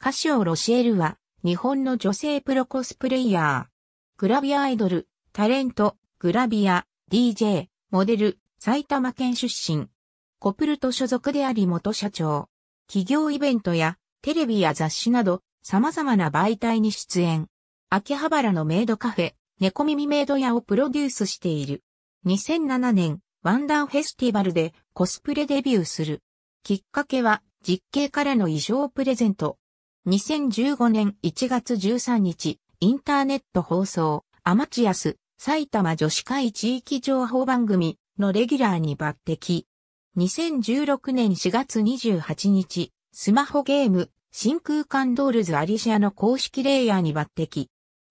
カシオ・ロシエルは、日本の女性プロコスプレイヤー。グラビアアイドル、タレント、グラビア、DJ、モデル、埼玉県出身。コプルト所属であり元社長。企業イベントや、テレビや雑誌など、様々な媒体に出演。秋葉原のメイドカフェ、猫耳メイド屋をプロデュースしている。2007年、ワンダーフェスティバルでコスプレデビューする。きっかけは、実刑からの衣装プレゼント。2015年1月13日、インターネット放送、アマチュアス、埼玉女子会地域情報番組のレギュラーに抜擢。2016年4月28日、スマホゲーム、真空管ドールズアリシアの公式レイヤーに抜擢。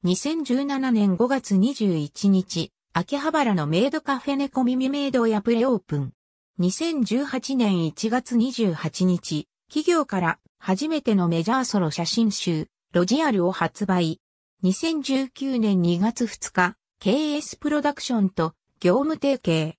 2017年5月21日、秋葉原のメイドカフェ猫耳メイドやプレオープン。2018年1月28日、企業から初めてのメジャーソロ写真集、ロジアルを発売。2019年2月2日、KS プロダクションと業務提携。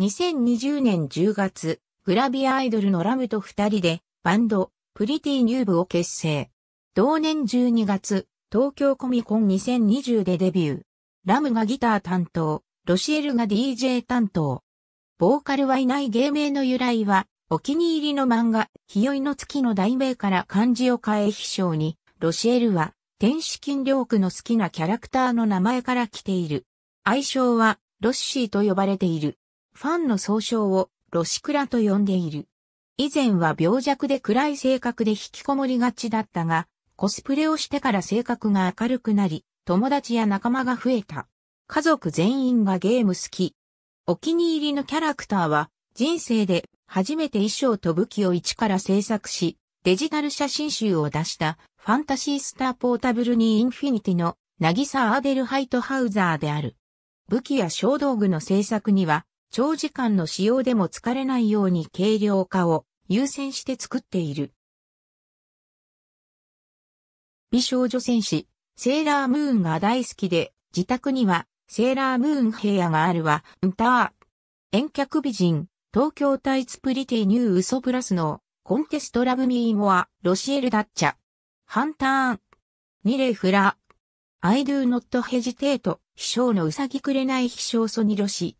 2020年10月、グラビアアイドルのラムと二人で、バンド、プリティニューブを結成。同年12月、東京コミコン2020でデビュー。ラムがギター担当、ロシエルが DJ 担当。ボーカルはいない芸名の由来は、お気に入りの漫画、日よいの月の題名から漢字を変え秘書に、ロシエルは、天使金領区の好きなキャラクターの名前から来ている。愛称は、ロッシーと呼ばれている。ファンの総称を、ロシクラと呼んでいる。以前は病弱で暗い性格で引きこもりがちだったが、コスプレをしてから性格が明るくなり、友達や仲間が増えた。家族全員がゲーム好き。お気に入りのキャラクターは、人生で初めて衣装と武器を一から制作し、デジタル写真集を出したファンタシースターポータブルにインフィニティのナギサ・アーデルハイトハウザーである。武器や小道具の制作には長時間の使用でも疲れないように軽量化を優先して作っている。美少女戦士、セーラームーンが大好きで、自宅にはセーラームーン部屋があるわ、うんたー。遠脚美人、東京タイツプリティニューウソプラスのコンテストラブミーモア、ロシエルダッチャ。ハンターン。ニレフラ。I do not hesitate. 飛翔のうさぎくれない飛翔ソニロシ。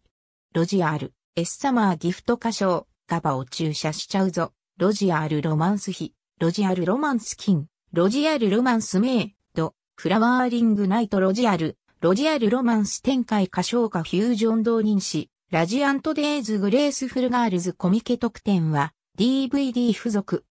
ロジアール。エッサマーギフト歌唱。ガバを注射しちゃうぞ。ロジアールロマンスヒ。ロジアールロマンスキン。ロジアールロマンスメイ。ド。フラワーリングナイトロジアール。ロジアールロマンス展開歌唱歌フュージョン同人誌。ラジアントデイズ・グレースフル・ガールズ・コミケ特典は DVD 付属。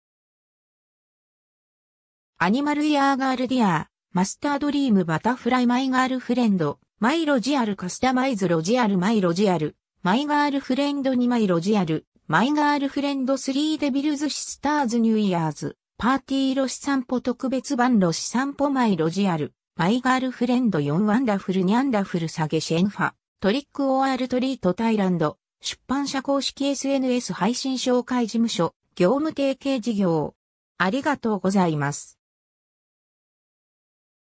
アニマル・イヤー・ガール・ディアー、マスタードリーム・バタフライ・マイ・ガール・フレンド、マイ・ロジアル・カスタマイズ・ロジアル・マイ・ロジアル、マイ・ガール・フレンド2マイ・ロジアル、マイ・ガール・フレンド3デビルズ・シスターズ・ニューイヤーズ、パーティー・ロシ散歩特別版ロシ散歩マイ・ロジアル、マイ・ガール・フレンド4ワンダフル・ニャンダフル・サゲ・シェンファ。トリックオアルトリートタイランド、出版社公式 SNS 配信紹介事務所、業務提携事業。ありがとうございます。